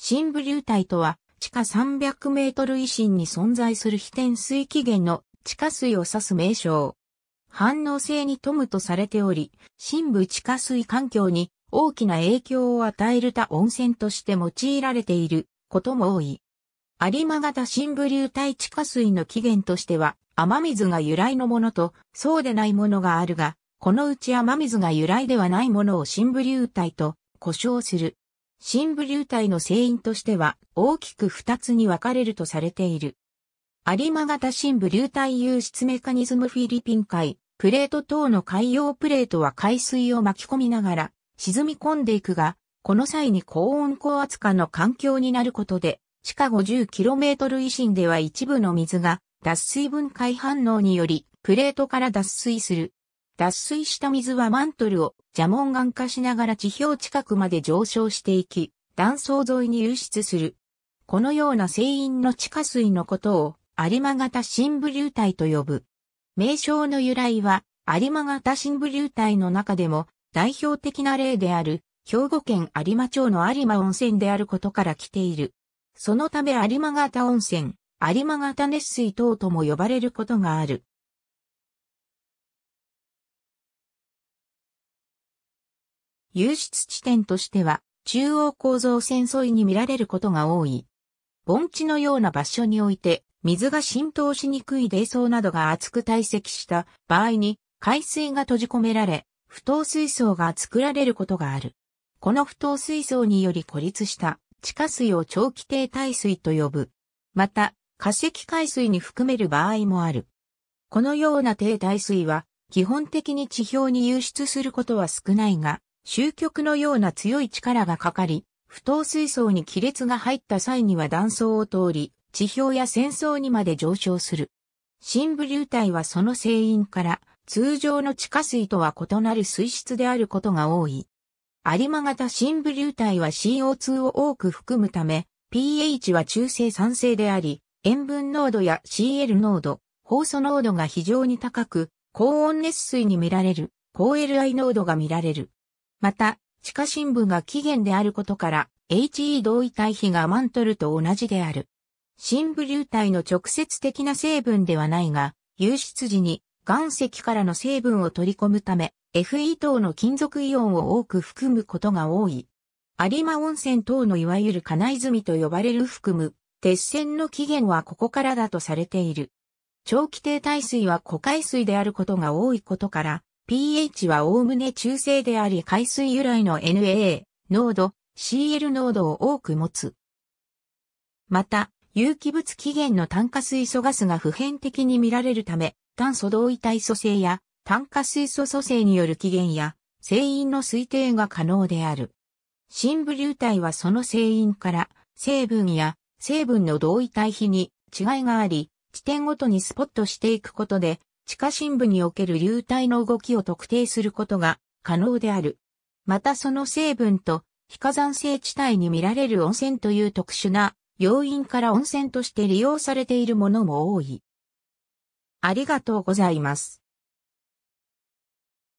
深部流体とは、地下300メートル以深に存在する非天水起源の地下水を指す名称。反応性に富むとされており、深部地下水環境に大きな影響を与える多温泉として用いられていることも多い。有馬型深部流体地下水の起源としては、雨水が由来のものと、そうでないものがあるが、このうち雨水が由来ではないものを深部流体と呼称する。深部流体の成因としては大きく二つに分かれるとされている。有馬型深部流体有出メカニズムフィリピン海、プレート等の海洋プレートは海水を巻き込みながら沈み込んでいくが、この際に高温高圧化の環境になることで、地下 50km 以深では一部の水が脱水分解反応によりプレートから脱水する。脱水した水はマントルを蛇紋岩化しながら地表近くまで上昇していき、断層沿いに流出する。このような聖因の地下水のことを有馬型深部流体と呼ぶ。名称の由来は有馬型深部流体の中でも代表的な例である兵庫県有馬町の有馬温泉であることから来ている。そのため有馬型温泉、有馬型熱水等とも呼ばれることがある。流出地点としては、中央構造線沿いに見られることが多い。盆地のような場所において、水が浸透しにくい冷層などが厚く堆積した場合に、海水が閉じ込められ、不透水槽が作られることがある。この不当水槽により孤立した地下水を長期停滞水と呼ぶ。また、化石海水に含める場合もある。このような停滞水は、基本的に地表に流出することは少ないが、終局のような強い力がかかり、不等水槽に亀裂が入った際には断層を通り、地表や戦争にまで上昇する。深部流体はその成因から、通常の地下水とは異なる水質であることが多い。有馬型深部流体は CO2 を多く含むため、pH は中性酸性であり、塩分濃度や CL 濃度、放素濃度が非常に高く、高温熱水に見られる、高 LI 濃度が見られる。また、地下深部が起源であることから、HE 同位体比がマントルと同じである。深部流体の直接的な成分ではないが、流出時に岩石からの成分を取り込むため、FE 等の金属イオンを多く含むことが多い。有馬温泉等のいわゆる金泉と呼ばれる含む、鉄線の起源はここからだとされている。長期停滞水は固海水であることが多いことから、pH はおおむね中性であり海水由来の NAA、濃度、CL 濃度を多く持つ。また、有機物起源の炭化水素ガスが普遍的に見られるため、炭素同位体組成や炭化水素組成による起源や成因の推定が可能である。深部流体はその成因から成分や成分の同位体比に違いがあり、地点ごとにスポットしていくことで地下深部における流体の動きを特定することが可能である。またその成分と非火山性地帯に見られる温泉という特殊な要因から温泉として利用されているものも多い。ありがとうございます。